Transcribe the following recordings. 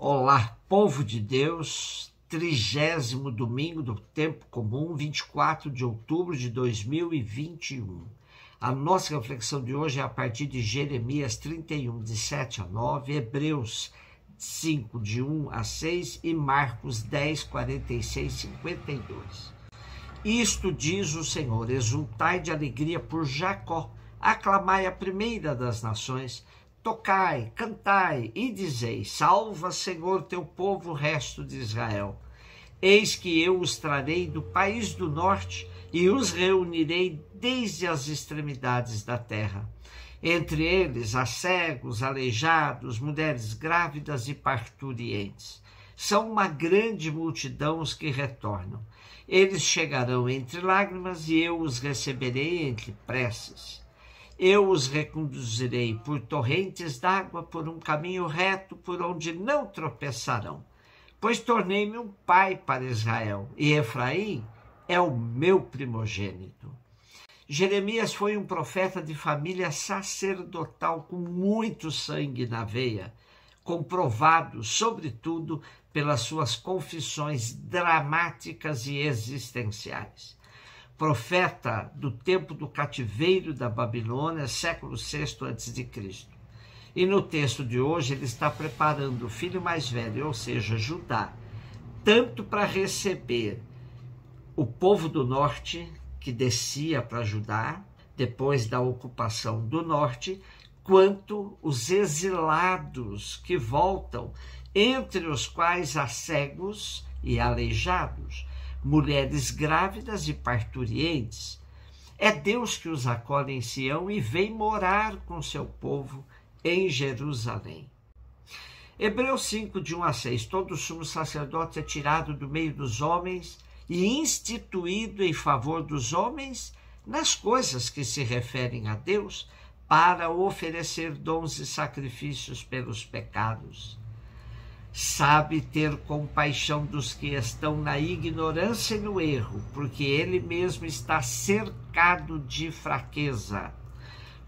Olá, povo de Deus, trigésimo domingo do tempo comum, 24 de outubro de 2021. A nossa reflexão de hoje é a partir de Jeremias 31, de 7 a 9, Hebreus 5, de 1 a 6 e Marcos 10, 46 52. Isto diz o Senhor: exultai de alegria por Jacó, aclamai a primeira das nações, tocai, cantai e dizei: Salva, Senhor, teu povo, resto de Israel. Eis que eu os trarei do país do norte e os reunirei desde as extremidades da terra. Entre eles há cegos, aleijados, mulheres grávidas e parturientes. São uma grande multidão os que retornam. Eles chegarão entre lágrimas e eu os receberei entre preces. Eu os reconduzirei por torrentes d'água, por um caminho reto, por onde não tropeçarão. Pois tornei-me um pai para Israel, e Efraim é o meu primogênito. Jeremias foi um profeta de família sacerdotal, com muito sangue na veia, comprovado, sobretudo, pelas suas confissões dramáticas e existenciais profeta do tempo do cativeiro da Babilônia, século VI a.C. E no texto de hoje ele está preparando o filho mais velho, ou seja, Judá, tanto para receber o povo do norte que descia para Judá depois da ocupação do norte, quanto os exilados que voltam, entre os quais há cegos e aleijados mulheres grávidas e parturientes. É Deus que os acolhe em Sião e vem morar com seu povo em Jerusalém. Hebreus 5, de 1 a 6. Todo sumo sacerdote é tirado do meio dos homens e instituído em favor dos homens nas coisas que se referem a Deus, para oferecer dons e sacrifícios pelos pecados sabe ter compaixão dos que estão na ignorância e no erro, porque ele mesmo está cercado de fraqueza.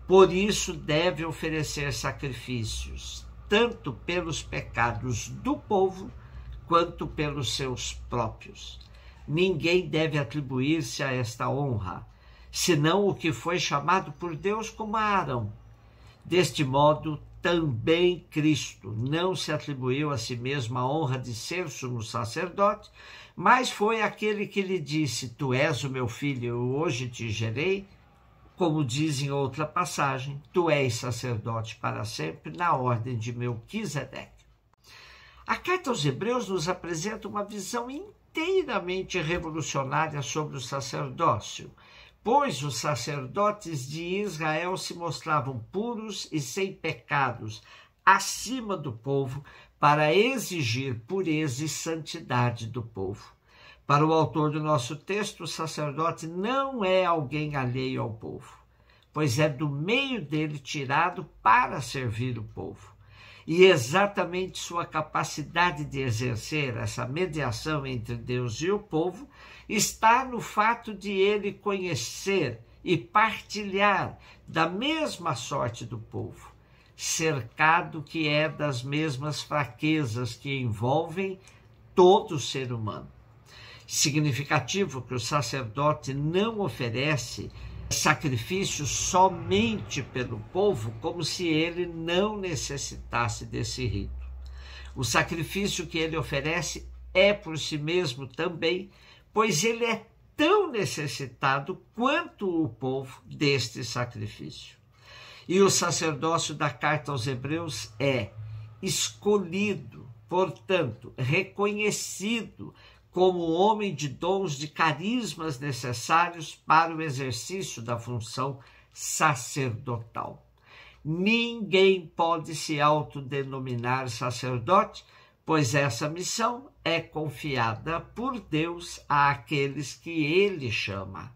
Por isso deve oferecer sacrifícios, tanto pelos pecados do povo quanto pelos seus próprios. Ninguém deve atribuir-se a esta honra, senão o que foi chamado por Deus como Arão. Deste modo, também Cristo não se atribuiu a si mesmo a honra de ser sumo sacerdote, mas foi aquele que lhe disse: Tu és o meu filho, eu hoje te gerei. Como diz em outra passagem, tu és sacerdote para sempre na ordem de Melquisedeque. A carta aos Hebreus nos apresenta uma visão inteiramente revolucionária sobre o sacerdócio Pois os sacerdotes de Israel se mostravam puros e sem pecados, acima do povo, para exigir pureza e santidade do povo. Para o autor do nosso texto, o sacerdote não é alguém alheio ao povo, pois é do meio dele tirado para servir o povo e exatamente sua capacidade de exercer essa mediação entre Deus e o povo está no fato de ele conhecer e partilhar da mesma sorte do povo, cercado que é das mesmas fraquezas que envolvem todo ser humano. Significativo que o sacerdote não oferece sacrifício somente pelo povo, como se ele não necessitasse desse rito. O sacrifício que ele oferece é por si mesmo também, pois ele é tão necessitado quanto o povo deste sacrifício. E o sacerdócio da carta aos Hebreus é escolhido, portanto, reconhecido como homem de dons de carismas necessários para o exercício da função sacerdotal. Ninguém pode se autodenominar sacerdote, pois essa missão é confiada por Deus àqueles que ele chama.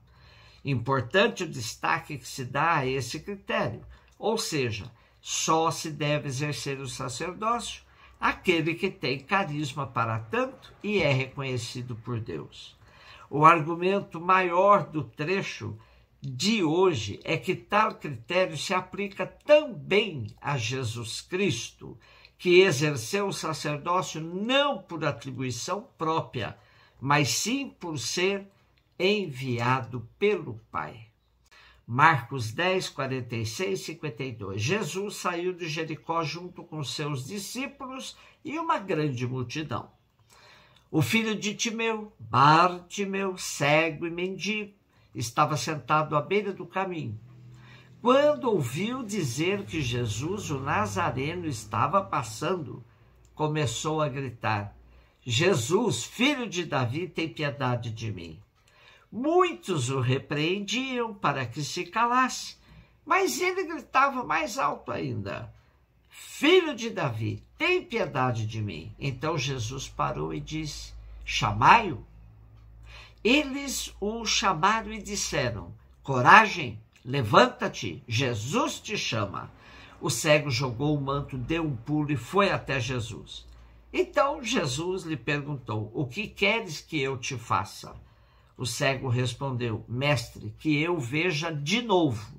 Importante o destaque que se dá a esse critério, ou seja, só se deve exercer o sacerdócio aquele que tem carisma para tanto e é reconhecido por Deus. O argumento maior do trecho de hoje é que tal critério se aplica também a Jesus Cristo, que exerceu o sacerdócio não por atribuição própria, mas sim por ser enviado pelo Pai. Marcos 10, 46, 52. Jesus saiu de Jericó junto com seus discípulos e uma grande multidão. O filho de Timeu, Bartimeu, cego e mendigo, estava sentado à beira do caminho. Quando ouviu dizer que Jesus, o Nazareno, estava passando, começou a gritar: Jesus, filho de Davi, tem piedade de mim. Muitos o repreendiam para que se calasse, mas ele gritava mais alto ainda: Filho de Davi, tem piedade de mim. Então Jesus parou e disse: Chamai-o. Eles o chamaram e disseram: Coragem, levanta-te, Jesus te chama. O cego jogou o manto, deu um pulo e foi até Jesus. Então Jesus lhe perguntou: O que queres que eu te faça? O cego respondeu: Mestre, que eu veja de novo.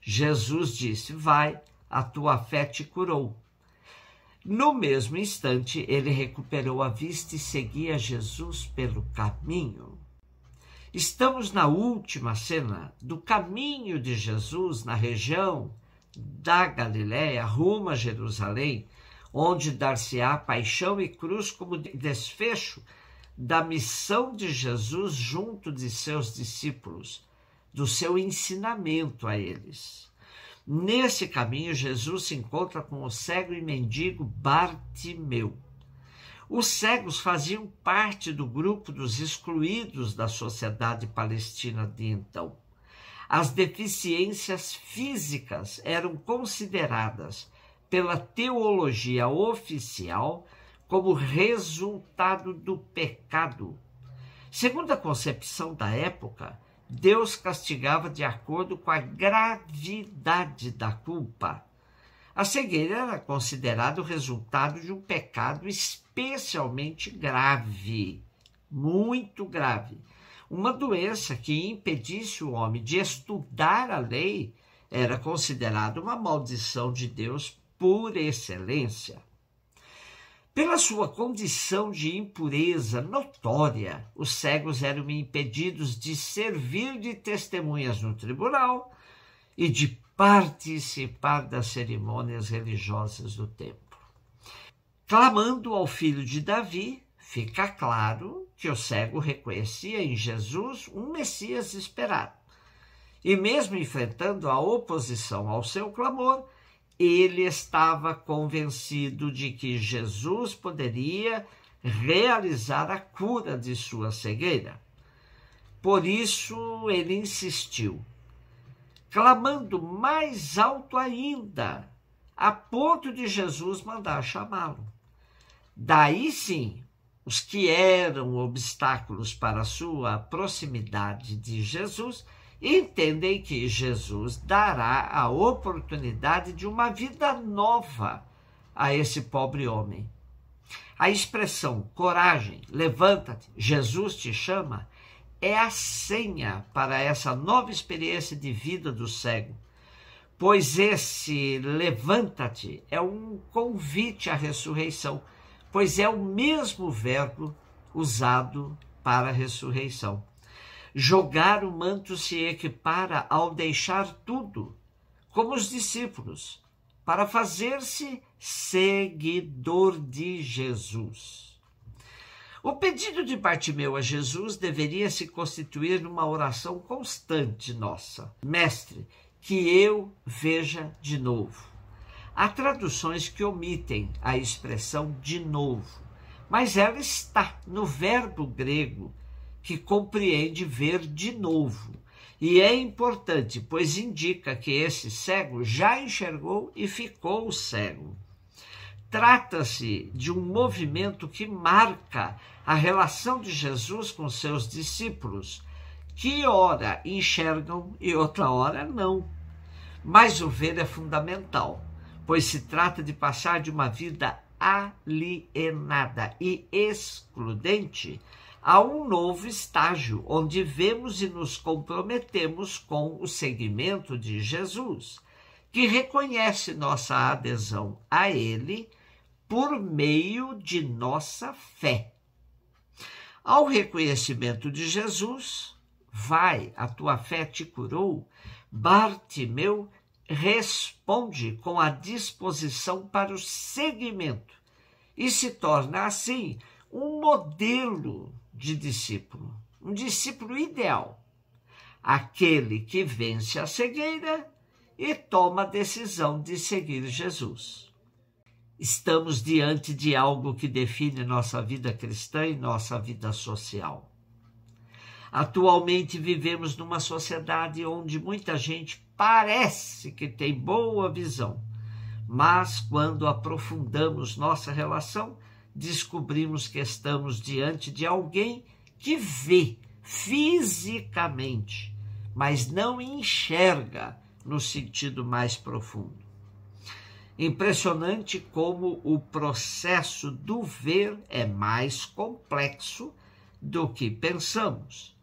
Jesus disse: Vai, a tua fé te curou. No mesmo instante, ele recuperou a vista e seguia Jesus pelo caminho. Estamos na última cena do caminho de Jesus na região da Galiléia rumo a Jerusalém, onde dar-se-á paixão e cruz como desfecho da missão de Jesus junto de seus discípulos, do seu ensinamento a eles. Nesse caminho, Jesus se encontra com o cego e mendigo Bartimeu. Os cegos faziam parte do grupo dos excluídos da sociedade palestina de então. As deficiências físicas eram consideradas pela teologia oficial como resultado do pecado. Segundo a concepção da época, Deus castigava de acordo com a gravidade da culpa. A cegueira era considerada o resultado de um pecado especialmente grave, muito grave. Uma doença que impedisse o homem de estudar a lei era considerada uma maldição de Deus por excelência. Pela sua condição de impureza notória, os cegos eram impedidos de servir de testemunhas no tribunal e de participar das cerimônias religiosas do templo. Clamando ao filho de Davi, fica claro que o cego reconhecia em Jesus um Messias esperado. E mesmo enfrentando a oposição ao seu clamor, ele estava convencido de que Jesus poderia realizar a cura de sua cegueira. Por isso ele insistiu, clamando mais alto ainda, a ponto de Jesus mandar chamá-lo. Daí sim, os que eram obstáculos para a sua proximidade de Jesus entendem que Jesus dará a oportunidade de uma vida nova a esse pobre homem. A expressão coragem, levanta-te, Jesus te chama, é a senha para essa nova experiência de vida do cego. Pois esse levanta-te é um convite à ressurreição, pois é o mesmo verbo usado para a ressurreição. Jogar o manto se equipara ao deixar tudo, como os discípulos, para fazer-se seguidor de Jesus. O pedido de Bartimeu a Jesus deveria se constituir numa oração constante nossa. Mestre, que eu veja de novo. Há traduções que omitem a expressão de novo, mas ela está no verbo grego que compreende ver de novo. E é importante, pois indica que esse cego já enxergou e ficou cego. Trata-se de um movimento que marca a relação de Jesus com seus discípulos, que hora enxergam e outra hora não. Mas o ver é fundamental, pois se trata de passar de uma vida alienada e excludente a um novo estágio, onde vemos e nos comprometemos com o seguimento de Jesus, que reconhece nossa adesão a Ele por meio de nossa fé. Ao reconhecimento de Jesus, vai, a tua fé te curou, Bartimeu responde com a disposição para o seguimento e se torna assim um modelo de discípulo, um discípulo ideal, aquele que vence a cegueira e toma a decisão de seguir Jesus. Estamos diante de algo que define nossa vida cristã e nossa vida social. Atualmente vivemos numa sociedade onde muita gente parece que tem boa visão, mas quando aprofundamos nossa relação, descobrimos que estamos diante de alguém que vê fisicamente, mas não enxerga no sentido mais profundo. Impressionante como o processo do ver é mais complexo do que pensamos.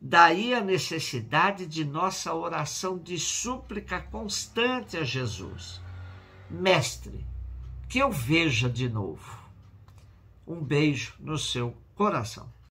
Daí a necessidade de nossa oração de súplica constante a Jesus. Mestre, que eu veja de novo. Um beijo no seu coração.